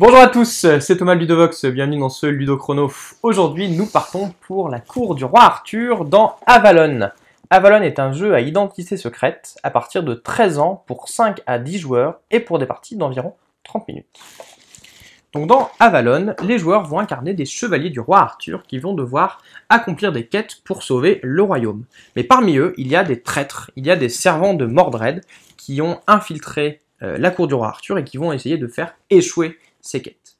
Bonjour à tous, c'est Thomas Ludovox, bienvenue dans ce Ludo Chrono. Aujourd'hui, nous partons pour la cour du roi Arthur dans Avalon. Avalon est un jeu à identité secrète à partir de 13 ans pour 5 à 10 joueurs et pour des parties d'environ 30 minutes. Donc dans Avalon, les joueurs vont incarner des chevaliers du roi Arthur qui vont devoir accomplir des quêtes pour sauver le royaume. Mais parmi eux, il y a des traîtres, il y a des servants de Mordred qui ont infiltré euh, la cour du roi Arthur et qui vont essayer de faire échouer quêtes.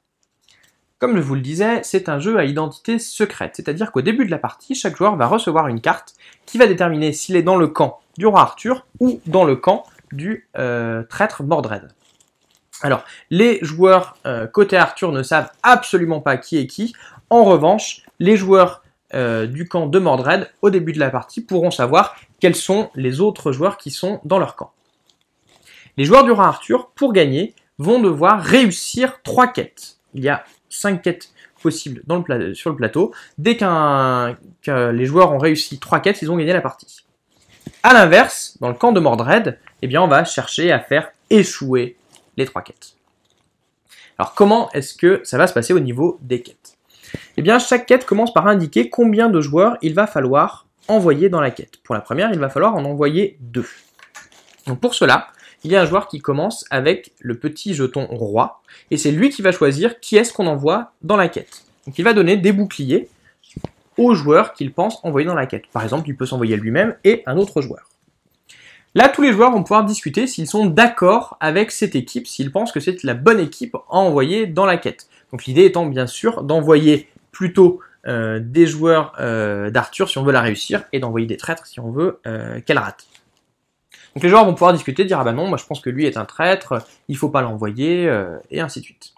Comme je vous le disais, c'est un jeu à identité secrète, c'est-à-dire qu'au début de la partie, chaque joueur va recevoir une carte qui va déterminer s'il est dans le camp du roi Arthur ou dans le camp du euh, traître Mordred. Alors, les joueurs euh, côté Arthur ne savent absolument pas qui est qui. En revanche, les joueurs euh, du camp de Mordred, au début de la partie, pourront savoir quels sont les autres joueurs qui sont dans leur camp. Les joueurs du roi Arthur, pour gagner, vont devoir réussir trois quêtes. Il y a cinq quêtes possibles sur le plateau. Dès qu'un que les joueurs ont réussi trois quêtes, ils ont gagné la partie. A l'inverse, dans le camp de Mordred, eh bien, on va chercher à faire échouer les trois quêtes. Alors comment est-ce que ça va se passer au niveau des quêtes Eh bien, chaque quête commence par indiquer combien de joueurs il va falloir envoyer dans la quête. Pour la première, il va falloir en envoyer deux. Donc pour cela, il y a un joueur qui commence avec le petit jeton roi, et c'est lui qui va choisir qui est-ce qu'on envoie dans la quête. Donc il va donner des boucliers aux joueurs qu'il pense envoyer dans la quête. Par exemple, il peut s'envoyer lui-même et un autre joueur. Là, tous les joueurs vont pouvoir discuter s'ils sont d'accord avec cette équipe, s'ils pensent que c'est la bonne équipe à envoyer dans la quête. Donc l'idée étant bien sûr d'envoyer plutôt euh, des joueurs euh, d'Arthur si on veut la réussir et d'envoyer des traîtres si on veut euh, qu'elle rate. Donc les joueurs vont pouvoir discuter, dire ah bah non, moi je pense que lui est un traître, il faut pas l'envoyer, euh, et ainsi de suite.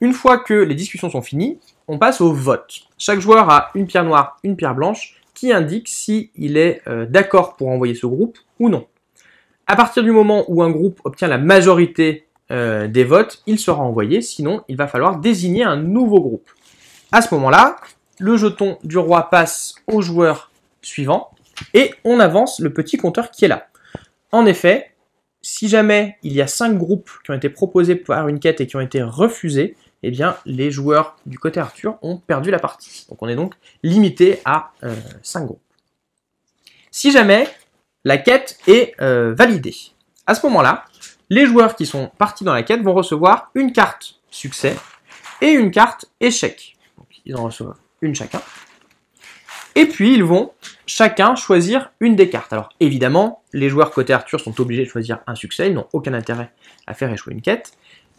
Une fois que les discussions sont finies, on passe au vote. Chaque joueur a une pierre noire, une pierre blanche, qui indique s'il est euh, d'accord pour envoyer ce groupe ou non. À partir du moment où un groupe obtient la majorité euh, des votes, il sera envoyé, sinon il va falloir désigner un nouveau groupe. À ce moment-là, le jeton du roi passe au joueur suivant, et on avance le petit compteur qui est là. En effet, si jamais il y a 5 groupes qui ont été proposés par une quête et qui ont été refusés, eh bien les joueurs du côté Arthur ont perdu la partie. Donc on est donc limité à 5 euh, groupes. Si jamais la quête est euh, validée, à ce moment-là, les joueurs qui sont partis dans la quête vont recevoir une carte succès et une carte échec. ils en reçoivent une chacun. Et puis ils vont chacun choisir une des cartes. Alors évidemment, les joueurs côté Arthur sont obligés de choisir un succès, ils n'ont aucun intérêt à faire échouer une quête.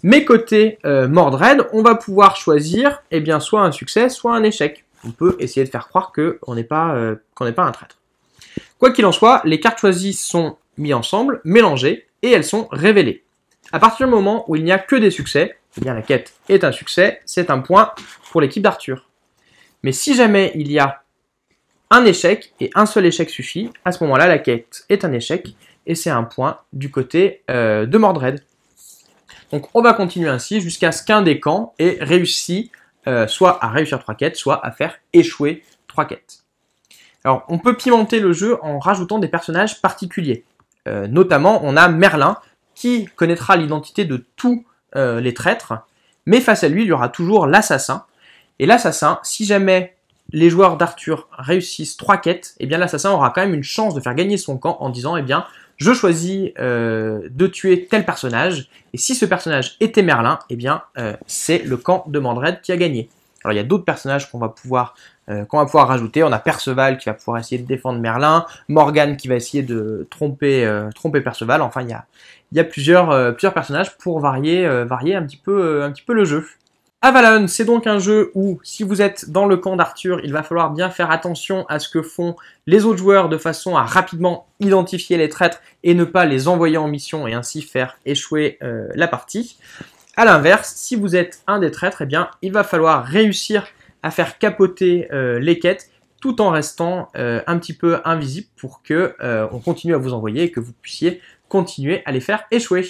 Mais côté euh, Mordred, on va pouvoir choisir eh bien, soit un succès, soit un échec. On peut essayer de faire croire euh, qu'on n'est pas, pas un traître. Quoi qu'il en soit, les cartes choisies sont mises ensemble, mélangées, et elles sont révélées. À partir du moment où il n'y a que des succès, eh bien la quête est un succès, c'est un point pour l'équipe d'Arthur. Mais si jamais il y a un échec et un seul échec suffit. À ce moment-là, la quête est un échec et c'est un point du côté euh, de Mordred. Donc on va continuer ainsi jusqu'à ce qu'un des camps ait réussi euh, soit à réussir trois quêtes, soit à faire échouer trois quêtes. Alors on peut pimenter le jeu en rajoutant des personnages particuliers. Euh, notamment on a Merlin qui connaîtra l'identité de tous les traîtres, mais face à lui il y aura toujours l'assassin. Et l'assassin, si jamais les joueurs d'Arthur réussissent trois quêtes, et eh bien l'assassin aura quand même une chance de faire gagner son camp en disant eh bien je choisis euh, de tuer tel personnage, et si ce personnage était Merlin, eh bien euh, c'est le camp de Mandred qui a gagné. Alors il y a d'autres personnages qu'on va pouvoir euh, qu'on va pouvoir rajouter. On a Perceval qui va pouvoir essayer de défendre Merlin, Morgan qui va essayer de tromper tromper Perceval. Enfin il y a, il y a plusieurs plusieurs personnages pour varier varier un petit peu un petit peu le jeu. Avalon, c'est donc un jeu où, si vous êtes dans le camp d'Arthur, il va falloir bien faire attention à ce que font les autres joueurs de façon à rapidement identifier les traîtres et ne pas les envoyer en mission et ainsi faire échouer euh, la partie. A l'inverse, si vous êtes un des traîtres, eh bien, il va falloir réussir à faire capoter euh, les quêtes tout en restant euh, un petit peu invisible pour que on continue à vous envoyer et que vous puissiez continuer à les faire échouer.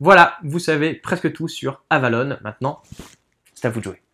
Voilà, vous savez presque tout sur Avalon maintenant. Ça vous de